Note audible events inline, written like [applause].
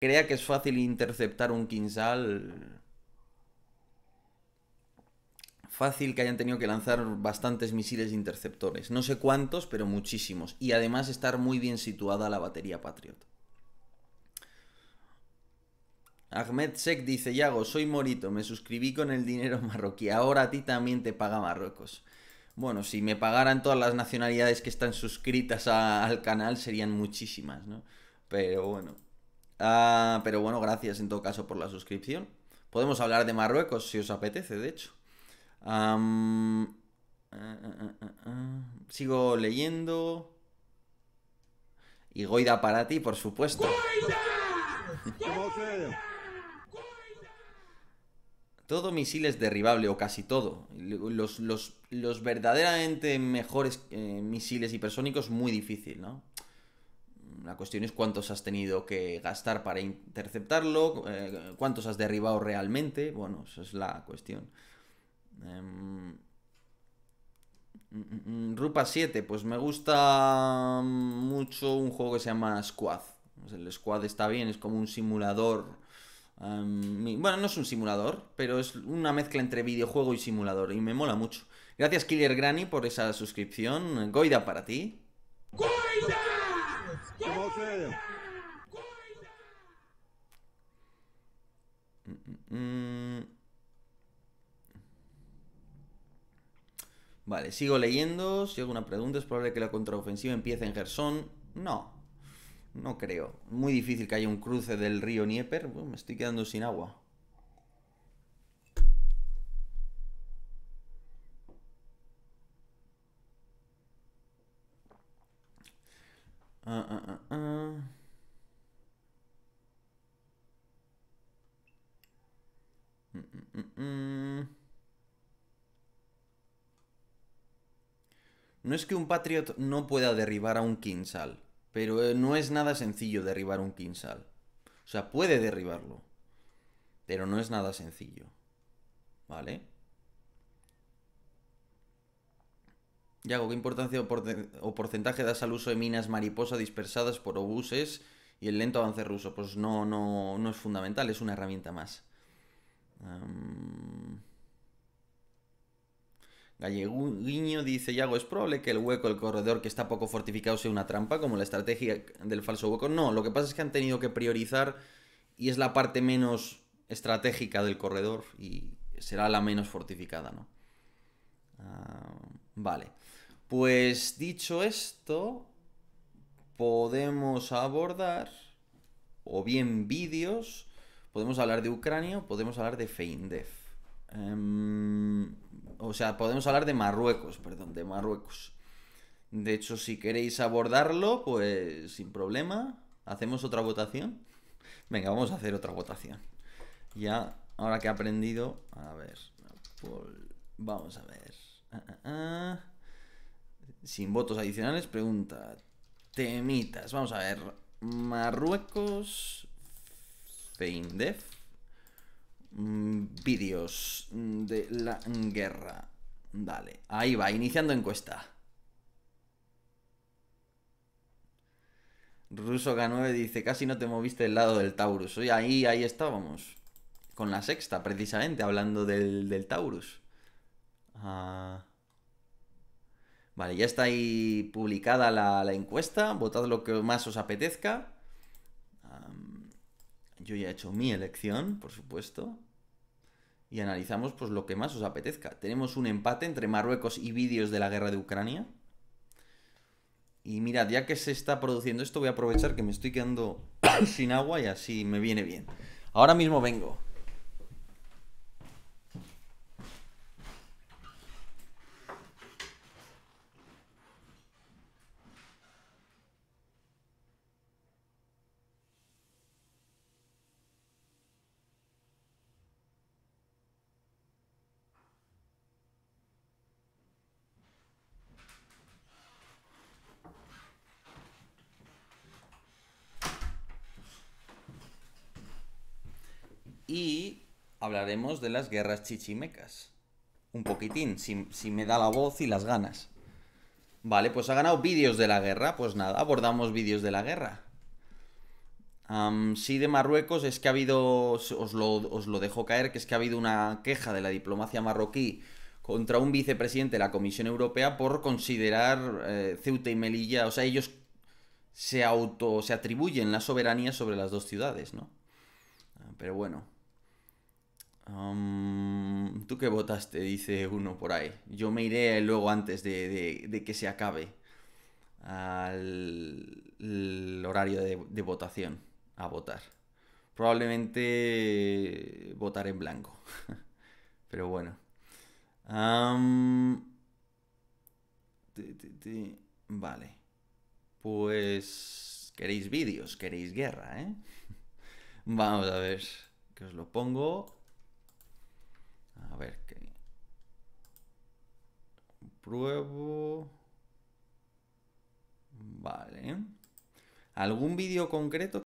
crea que es fácil interceptar un quinzal. Fácil que hayan tenido que lanzar bastantes misiles interceptores. No sé cuántos, pero muchísimos. Y además estar muy bien situada la batería Patriot. Ahmed Sek dice, Yago, soy morito, me suscribí con el dinero [laughs] marroquí, ahora a ti también te paga Marruecos. Bueno, si me pagaran todas las nacionalidades que están suscritas al canal serían muchísimas, ¿no? Pero bueno. Ah, pero bueno, gracias en todo caso por la suscripción. Podemos hablar de Marruecos si os apetece, de hecho. Ah, ah, ah, Sigo leyendo. Y Goida para ti, por supuesto. todo misil es derribable, o casi todo. Los, verdaderamente mejores eh, misiles hipersónicos, muy difícil, ¿no? La cuestión es cuántos has tenido que gastar para interceptarlo, eh, cuántos has derribado realmente. Bueno, esa es la cuestión. Em, mm, mm, mm, Rupa 7, pues me gusta mucho un juego que se llama Squad. El Squad está bien, es como un simulador. Em, bueno, no es un simulador, pero es una mezcla entre videojuego y simulador y me mola mucho. Gracias Killer Granny por esa suscripción. Goida para ti. Mm, mm, mm. Vale, sigo leyendo. Si alguna pregunta, es probable que la contraofensiva empiece en Gerson. No, no creo. Muy difícil que haya un cruce del río Nieper. me estoy quedando sin agua. ah, ah, ah, ah. No es que un Patriot no pueda derribar a un Kinsal, pero eh, no es nada sencillo derribar un Kinsal. O sea, puede derribarlo, pero no es nada sencillo. ¿Vale? Yago, ¿qué importancia o porcentaje das al uso de minas mariposa dispersadas por obuses y el lento avance ruso? Pues no, no, es fundamental, es una herramienta más. Galleguiño dice, Yago, ¿es probable que el hueco, el corredor que está poco fortificado sea una trampa, como la estrategia del falso hueco? No, lo que pasa es que han tenido que priorizar y es la parte menos estratégica del corredor y será la menos fortificada, ¿no? Ah, vale. Pues dicho esto, podemos abordar, o bien vídeos, podemos hablar de Ucrania, podemos hablar de Feindef. Em, o sea, podemos hablar de Marruecos, perdón, de Marruecos. De hecho, si queréis abordarlo, pues sin problema, hacemos otra votación. Venga, vamos a hacer otra votación. Ya, ahora que he aprendido, a ver, vamos a ver. Ah, ah, ah. Sin votos adicionales, pregunta. Temitas, vamos a ver. Marruecos, Feindef. Mm, vídeos mm, de la guerra. Dale, ahí va, iniciando encuesta. Ruso K9 dice, casi no te moviste del lado del Taurus. Oye, ahí, ahí estábamos. Con la sexta, precisamente, hablando del, Taurus. Ah. Vale, ya está ahí publicada la, la encuesta. Votad lo que más os apetezca yo ya he hecho mi elección, por supuesto, y analizamos pues lo que más os apetezca. Tenemos un empate entre Marruecos y vídeos de la guerra de Ucrania. Y mirad, ya que se está produciendo esto, voy a aprovechar que me estoy quedando [coughs] sin agua y así me viene bien. Ahora mismo vengo. hablaremos de las guerras chichimecas. Un poquitín, si, me da la voz y las ganas. Vale, pues ha ganado vídeos de la guerra. Pues nada, abordamos vídeos de la guerra. sí, de Marruecos es que ha habido, os lo, dejo caer, que es que ha habido una queja de la diplomacia marroquí contra un vicepresidente de la Comisión Europea por considerar eh, Ceuta y Melilla, o sea, ellos se auto, se atribuyen la soberanía sobre las dos ciudades, ¿no? Ah, pero bueno. ¿Tú qué votaste? Dice uno por ahí. Yo me iré luego antes de, que se acabe al, el horario de, votación a votar. Probablemente votar en blanco. [laughs] Pero bueno. Vale. Pues queréis vídeos, queréis guerra, ¿eh? [laughs] Vamos a ver que os lo pongo. Pruebo. Vale. ¿Algún vídeo concreto